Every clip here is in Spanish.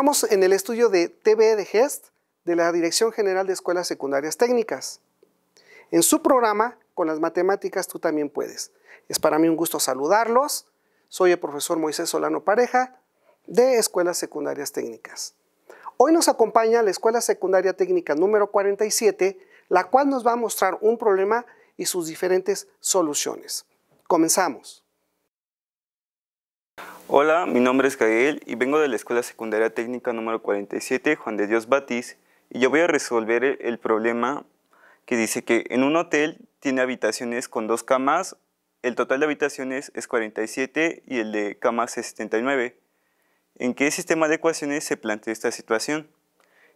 Estamos en el estudio de TV de GEST de la Dirección General de Escuelas Secundarias Técnicas. En su programa, con las matemáticas tú también puedes. Es para mí un gusto saludarlos. Soy el profesor Moisés Solano Pareja de Escuelas Secundarias Técnicas. Hoy nos acompaña la Escuela Secundaria Técnica número 47, la cual nos va a mostrar un problema y sus diferentes soluciones. Comenzamos. Hola, mi nombre es Gael y vengo de la Escuela Secundaria Técnica número 47 Juan de Dios Batiz y yo voy a resolver el problema que dice que en un hotel tiene habitaciones con dos camas, el total de habitaciones es 47 y el de camas es 79. ¿En qué sistema de ecuaciones se plantea esta situación?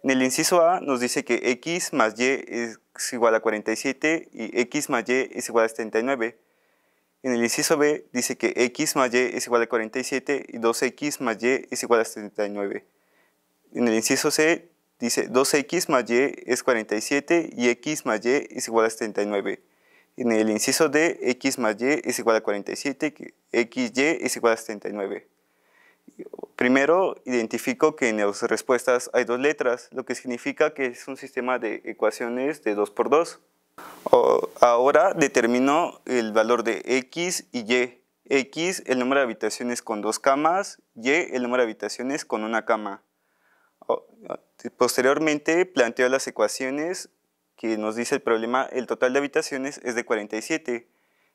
En el inciso A nos dice que x más y es igual a 47 y x más y es igual a 79. En el inciso B dice que x más y es igual a 47 y 2x más y es igual a 79. En el inciso C dice 2x más y es 47 y x más y es igual a 79. En el inciso D, x más y es igual a 47, xy es igual a 79. Primero, identifico que en las respuestas hay dos letras, lo que significa que es un sistema de ecuaciones de 2 por 2. Ahora determino el valor de X y Y. X el número de habitaciones con dos camas, Y el número de habitaciones con una cama. Posteriormente planteo las ecuaciones que nos dice el problema, el total de habitaciones es de 47.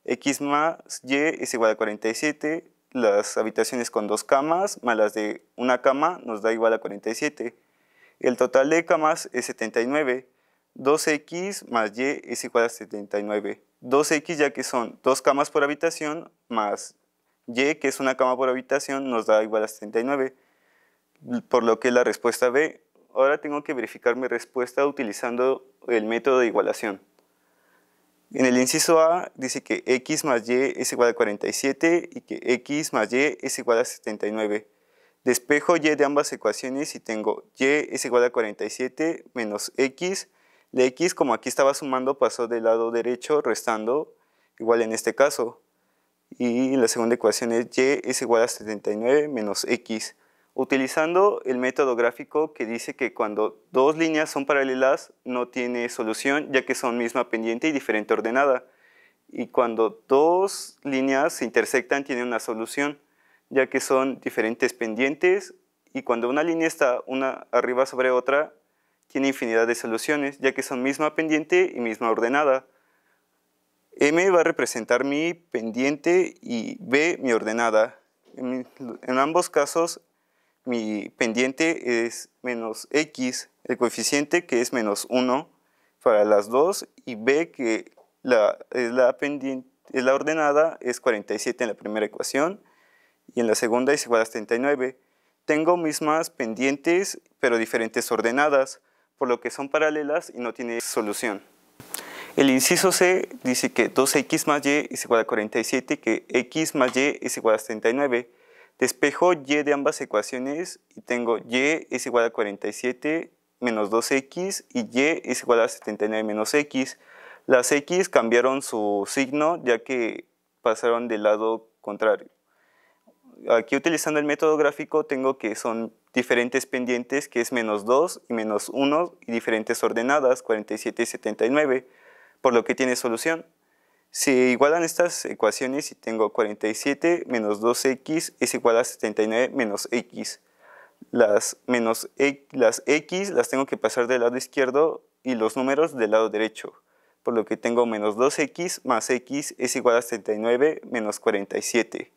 X más Y es igual a 47, las habitaciones con dos camas más las de una cama nos da igual a 47. El total de camas es 79. 2x más y es igual a 79. 2x ya que son dos camas por habitación más y que es una cama por habitación nos da igual a 79, por lo que la respuesta B. Ahora tengo que verificar mi respuesta utilizando el método de igualación. En el inciso A dice que x más y es igual a 47 y que x más y es igual a 79. Despejo y de ambas ecuaciones y tengo y es igual a 47 menos x de x, como aquí estaba sumando, pasó del lado derecho restando, igual en este caso. Y la segunda ecuación es y es igual a 79 menos x. Utilizando el método gráfico que dice que cuando dos líneas son paralelas no tiene solución ya que son misma pendiente y diferente ordenada. Y cuando dos líneas se intersectan tiene una solución ya que son diferentes pendientes y cuando una línea está una arriba sobre otra tiene infinidad de soluciones, ya que son misma pendiente y misma ordenada. M va a representar mi pendiente y B mi ordenada. En, ambos casos, mi pendiente es menos X, el coeficiente que es menos 1 para las dos, y B que es, la pendiente, es la ordenada, es 47 en la primera ecuación, y en la segunda es igual a 39. Tengo mismas pendientes, pero diferentes ordenadas por lo que son paralelas y no tiene solución. El inciso C dice que 2x más y es igual a 47, que x más y es igual a 39. Despejo y de ambas ecuaciones y tengo y es igual a 47 menos 2x y y es igual a 79 menos x. Las x cambiaron su signo ya que pasaron del lado contrario. Aquí utilizando el método gráfico tengo que son diferentes pendientes que es menos 2 y menos 1 y diferentes ordenadas 47 y 79, por lo que tiene solución. Se igualan estas ecuaciones y tengo 47 menos 2x es igual a 79 menos x. Las, menos e, las x las tengo que pasar del lado izquierdo y los números del lado derecho, por lo que tengo menos 2x más x es igual a 79 menos 47.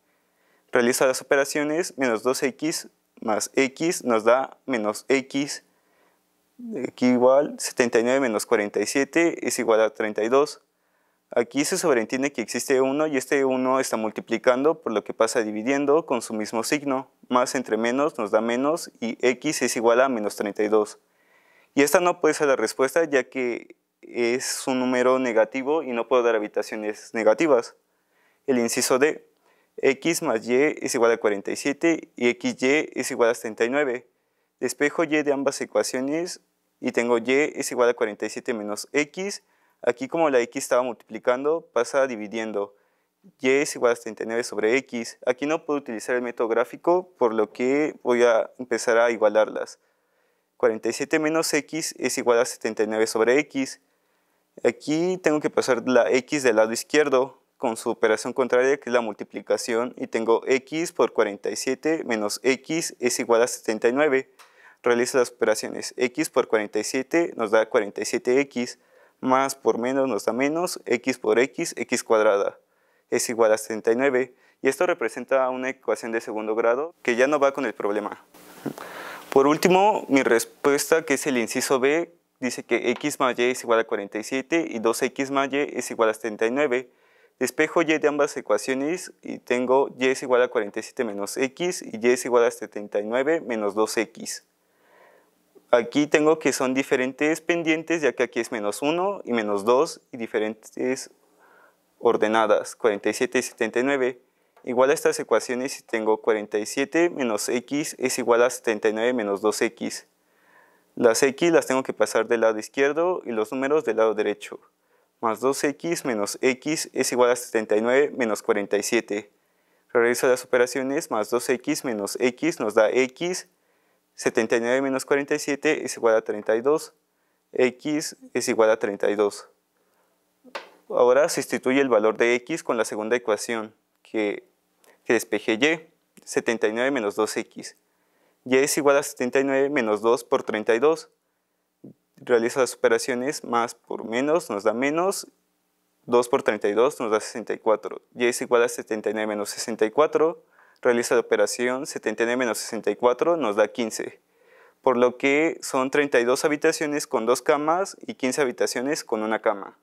Realizo las operaciones, menos 2x más x nos da menos x, aquí igual 79 menos 47 es igual a 32. Aquí se sobreentiende que existe uno y este uno está multiplicando, por lo que pasa dividiendo con su mismo signo. Más entre menos nos da menos y x es igual a menos 32. Y esta no puede ser la respuesta ya que es un número negativo y no puedo dar habitaciones negativas. El inciso D x más y es igual a 47 y xy es igual a 39. Despejo y de ambas ecuaciones y tengo y es igual a 47 menos x. Aquí como la x estaba multiplicando, pasa dividiendo. y es igual a 39 sobre x. Aquí no puedo utilizar el método gráfico, por lo que voy a empezar a igualarlas. 47 menos x es igual a 79 sobre x. Aquí tengo que pasar la x del lado izquierdo, con su operación contraria que es la multiplicación y tengo x por 47 menos x es igual a 79. realiza las operaciones x por 47 nos da 47x más por menos nos da menos x por x, x cuadrada es igual a 79 y esto representa una ecuación de segundo grado que ya no va con el problema. Por último, mi respuesta que es el inciso B dice que x más y es igual a 47 y 2x más y es igual a 79 Despejo y de ambas ecuaciones y tengo y es igual a 47 menos x y y es igual a 79 menos 2x. Aquí tengo que son diferentes pendientes, ya que aquí es menos 1 y menos 2 y diferentes ordenadas, 47 y 79. Igual a estas ecuaciones si tengo 47 menos x es igual a 79 menos 2x. Las x las tengo que pasar del lado izquierdo y los números del lado derecho más 2x menos x es igual a 79 menos 47. Realiza las operaciones, más 2x menos x nos da x, 79 menos 47 es igual a 32, x es igual a 32. Ahora sustituye el valor de x con la segunda ecuación, que, que despeje y, 79 menos 2x. y es igual a 79 menos 2 por 32, realiza las operaciones, más por menos nos da menos, 2 por 32 nos da 64, y es igual a 79 menos 64, realiza la operación, 79 menos 64 nos da 15, por lo que son 32 habitaciones con dos camas y 15 habitaciones con una cama.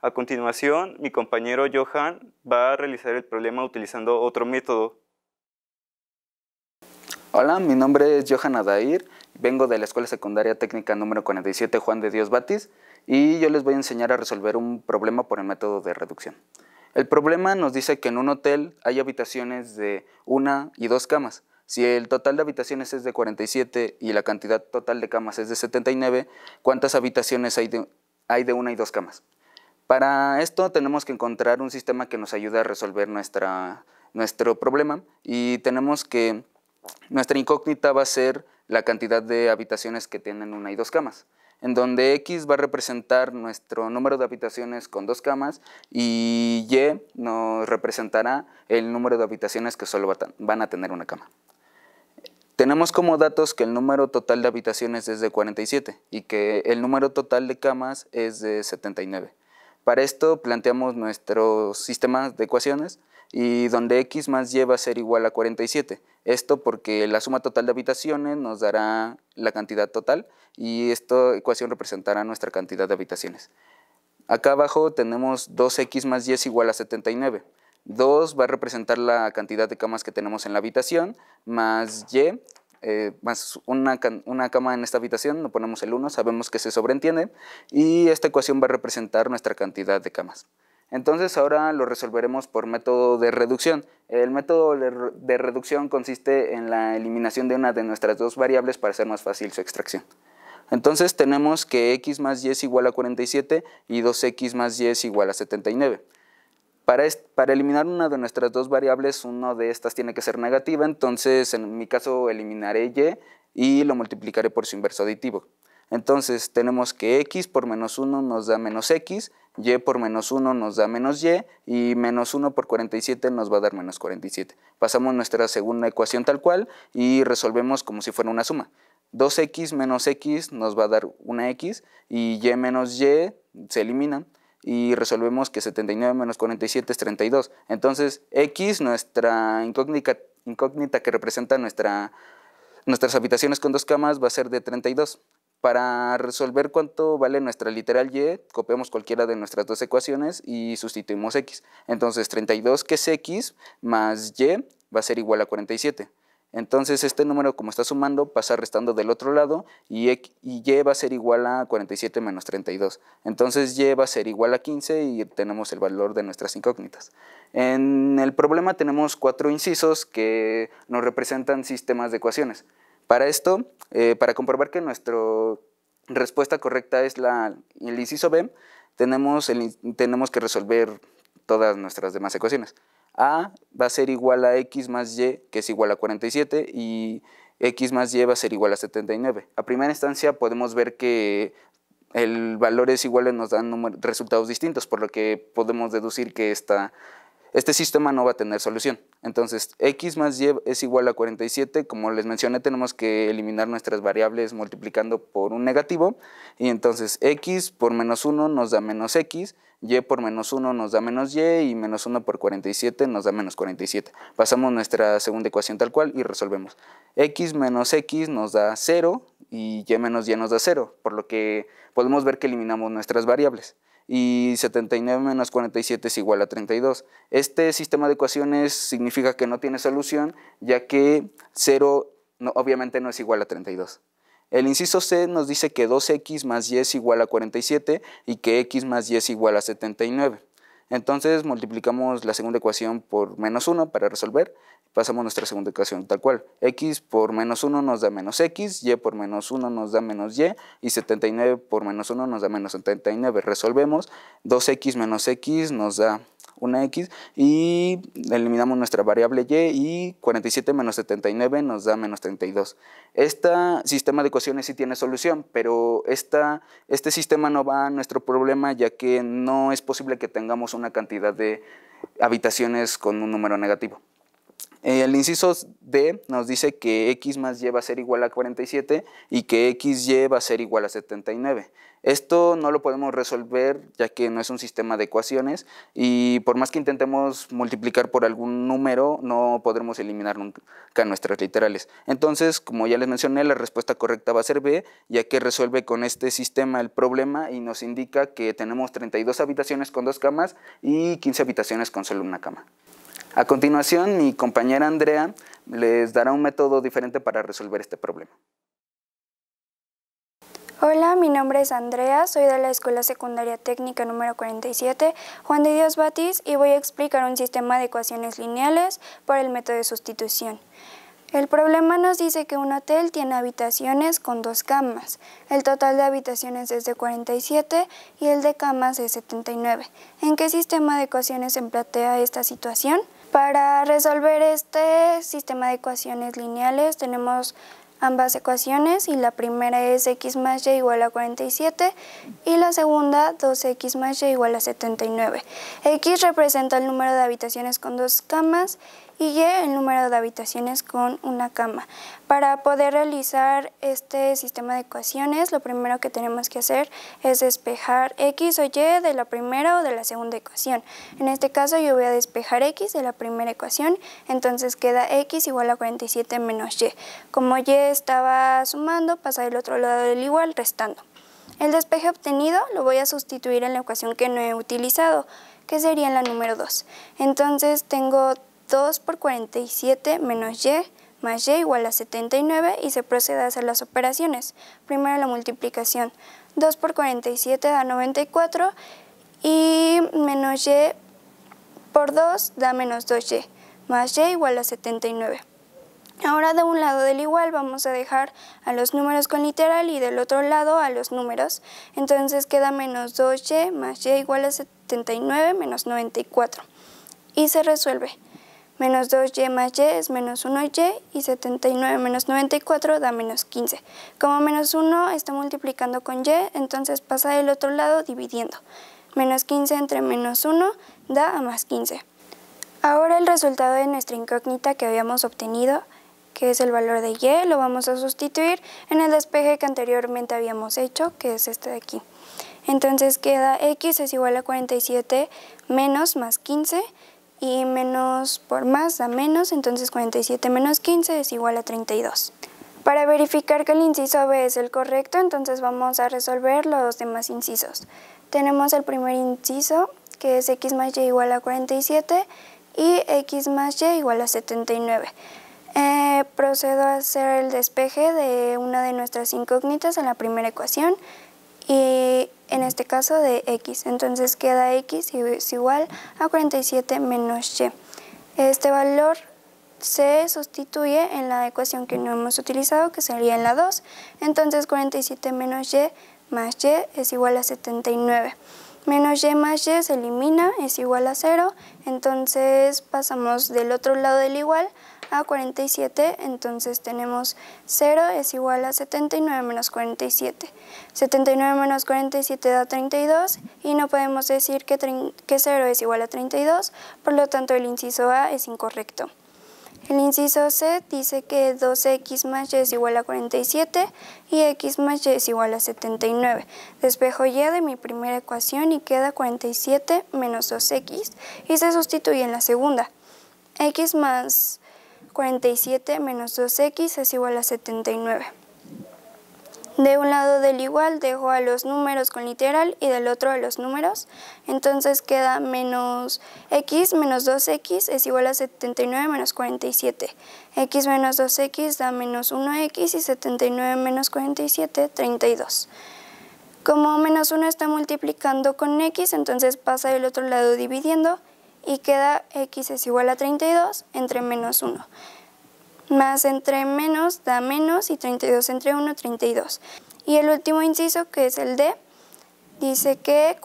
A continuación, mi compañero Johan va a realizar el problema utilizando otro método. Hola, mi nombre es Johan Adair. Vengo de la Escuela Secundaria Técnica número 47 Juan de Dios Batis y yo les voy a enseñar a resolver un problema por el método de reducción. El problema nos dice que en un hotel hay habitaciones de una y dos camas. Si el total de habitaciones es de 47 y la cantidad total de camas es de 79, ¿cuántas habitaciones hay de, hay de una y dos camas? Para esto tenemos que encontrar un sistema que nos ayude a resolver nuestra, nuestro problema y tenemos que nuestra incógnita va a ser la cantidad de habitaciones que tienen una y dos camas, en donde X va a representar nuestro número de habitaciones con dos camas y Y nos representará el número de habitaciones que solo van a tener una cama. Tenemos como datos que el número total de habitaciones es de 47 y que el número total de camas es de 79. Para esto planteamos nuestro sistema de ecuaciones y donde x más y va a ser igual a 47 esto porque la suma total de habitaciones nos dará la cantidad total y esta ecuación representará nuestra cantidad de habitaciones. Acá abajo tenemos 2x más 10 igual a 79. 2 va a representar la cantidad de camas que tenemos en la habitación, más y, eh, más una, una, cama en esta habitación, no ponemos el 1, sabemos que se sobreentiende, y esta ecuación va a representar nuestra cantidad de camas. Entonces ahora lo resolveremos por método de reducción. El método de reducción consiste en la eliminación de una de nuestras dos variables para hacer más fácil su extracción. Entonces tenemos que x más y es igual a 47 y 2x más y es igual a 79. Para, para eliminar una de nuestras dos variables, una de estas tiene que ser negativa, entonces en mi caso eliminaré y y lo multiplicaré por su inverso aditivo. Entonces tenemos que x por menos 1 nos da menos x y por menos 1 nos da menos y, y menos 1 por 47 nos va a dar menos 47. Pasamos nuestra segunda ecuación tal cual y resolvemos como si fuera una suma. 2x menos x nos va a dar una x y y menos y se eliminan y resolvemos que 79 menos 47 es 32. Entonces x, nuestra incógnita, incógnita que representa nuestras habitaciones con dos camas, va a ser de 32. Para resolver cuánto vale nuestra literal y, copiamos cualquiera de nuestras dos ecuaciones y sustituimos x. Entonces 32, que es x, más y va a ser igual a 47. Entonces este número como está sumando pasa restando del otro lado y, y y va a ser igual a 47 menos 32. Entonces y va a ser igual a 15 y tenemos el valor de nuestras incógnitas. En el problema tenemos cuatro incisos que nos representan sistemas de ecuaciones. Para esto, eh, para comprobar que nuestra respuesta correcta es la, el inciso B, tenemos, tenemos que resolver todas nuestras demás ecuaciones. A va a ser igual a x más y, que es igual a 47, y x más y va a ser igual a 79. A primera instancia podemos ver que el valor valores iguales nos dan resultados distintos, por lo que podemos deducir que esta este sistema no va a tener solución. Entonces, x más y es igual a 47. Como les mencioné, tenemos que eliminar nuestras variables multiplicando por un negativo. Y entonces, x por menos 1 nos da menos x, y por menos 1 nos da menos y, y menos 1 por 47 nos da menos 47. Pasamos nuestra segunda ecuación tal cual y resolvemos. x menos x nos da 0 y y menos y nos da 0, por lo que podemos ver que eliminamos nuestras variables y 79 menos 47 es igual a 32. Este sistema de ecuaciones significa que no tiene solución, ya que 0 no, obviamente no es igual a 32. El inciso C nos dice que 2x más y es igual a 47 y que x más y es igual a 79. Entonces multiplicamos la segunda ecuación por menos 1 para resolver. Pasamos nuestra segunda ecuación tal cual. x por menos 1 nos da menos x, y por menos 1 nos da menos y, y 79 por menos 1 nos da menos 79. Resolvemos, 2x menos x nos da una x y eliminamos nuestra variable y y 47 menos 79 nos da menos 32. Este sistema de ecuaciones sí tiene solución, pero esta, este sistema no va a nuestro problema ya que no es posible que tengamos un una cantidad de habitaciones con un número negativo. Eh, el inciso D nos dice que x más y va a ser igual a 47 y que xy va a ser igual a 79. Esto no lo podemos resolver ya que no es un sistema de ecuaciones y por más que intentemos multiplicar por algún número no podremos eliminar nunca nuestras literales. Entonces, como ya les mencioné, la respuesta correcta va a ser B ya que resuelve con este sistema el problema y nos indica que tenemos 32 habitaciones con dos camas y 15 habitaciones con solo una cama. A continuación, mi compañera Andrea les dará un método diferente para resolver este problema. Hola, mi nombre es Andrea, soy de la Escuela Secundaria Técnica número 47, Juan de Dios Batis, y voy a explicar un sistema de ecuaciones lineales por el método de sustitución. El problema nos dice que un hotel tiene habitaciones con dos camas. El total de habitaciones es de 47 y el de camas es 79. ¿En qué sistema de ecuaciones se plantea esta situación? Para resolver este sistema de ecuaciones lineales tenemos ambas ecuaciones y la primera es x más y igual a 47 y la segunda 2x más y igual a 79. X representa el número de habitaciones con dos camas y el número de habitaciones con una cama. Para poder realizar este sistema de ecuaciones, lo primero que tenemos que hacer es despejar X o Y de la primera o de la segunda ecuación. En este caso yo voy a despejar X de la primera ecuación, entonces queda X igual a 47 menos Y. Como Y estaba sumando, pasa del otro lado del igual restando. El despeje obtenido lo voy a sustituir en la ecuación que no he utilizado, que sería la número 2. Entonces tengo 2 por 47 menos y más y igual a 79 y se procede a hacer las operaciones. Primero la multiplicación. 2 por 47 da 94 y menos y por 2 da menos 2y, más y igual a 79. Ahora de un lado del igual vamos a dejar a los números con literal y del otro lado a los números. Entonces queda menos 2y más y igual a 79 menos 94. Y se resuelve. Menos 2y más y es menos 1y y 79 menos 94 da menos 15. Como menos 1 está multiplicando con y, entonces pasa del otro lado dividiendo. Menos 15 entre menos 1 da a más 15. Ahora el resultado de nuestra incógnita que habíamos obtenido, que es el valor de y, lo vamos a sustituir en el despeje que anteriormente habíamos hecho, que es este de aquí. Entonces queda x es igual a 47 menos más 15 y menos por más a menos, entonces 47 menos 15 es igual a 32. Para verificar que el inciso B es el correcto, entonces vamos a resolver los demás incisos. Tenemos el primer inciso, que es x más y igual a 47 y x más y igual a 79. Eh, procedo a hacer el despeje de una de nuestras incógnitas en la primera ecuación y en este caso de x. Entonces queda x es igual a 47 menos y. Este valor se sustituye en la ecuación que no hemos utilizado, que sería en la 2. Entonces 47 menos y más y es igual a 79. Menos y más y se elimina, es igual a 0. Entonces pasamos del otro lado del igual a 47, entonces tenemos 0 es igual a 79 menos 47. 79 menos 47 da 32 y no podemos decir que, que 0 es igual a 32, por lo tanto el inciso A es incorrecto. El inciso C dice que 2 x más y es igual a 47 y x más y es igual a 79. Despejo y de mi primera ecuación y queda 47 menos 2x y se sustituye en la segunda. x más 47 menos 2x es igual a 79. De un lado del igual dejo a los números con literal y del otro a los números. Entonces queda menos x menos 2x es igual a 79 menos 47. x menos 2x da menos 1x y 79 menos 47, 32. Como menos 1 está multiplicando con x, entonces pasa del otro lado dividiendo y queda x es igual a 32 entre menos 1. Más entre menos da menos y 32 entre 1, 32. Y el último inciso, que es el D, dice que,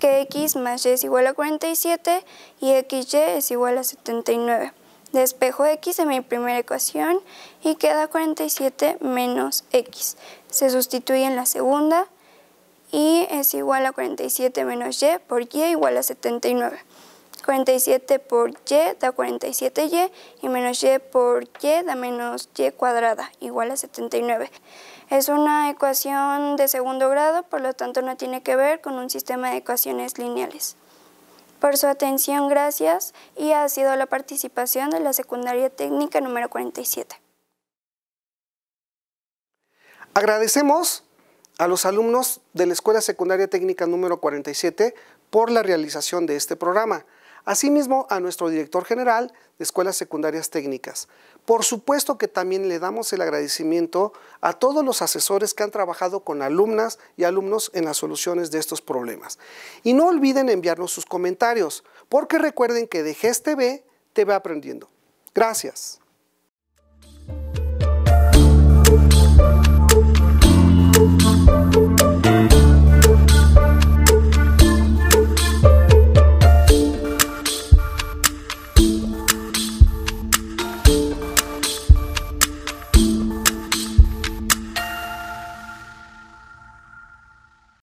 que x más y es igual a 47 y xy es igual a 79. Despejo x en mi primera ecuación y queda 47 menos x. Se sustituye en la segunda y es igual a 47 menos y por y igual a 79. 47 por y da 47y y menos y por y da menos y cuadrada, igual a 79. Es una ecuación de segundo grado, por lo tanto no tiene que ver con un sistema de ecuaciones lineales. Por su atención, gracias, y ha sido la participación de la secundaria técnica número 47. Agradecemos a los alumnos de la Escuela Secundaria Técnica número 47 por la realización de este programa. Asimismo, a nuestro director general de Escuelas Secundarias Técnicas. Por supuesto que también le damos el agradecimiento a todos los asesores que han trabajado con alumnas y alumnos en las soluciones de estos problemas. Y no olviden enviarnos sus comentarios, porque recuerden que de TV te va aprendiendo. Gracias.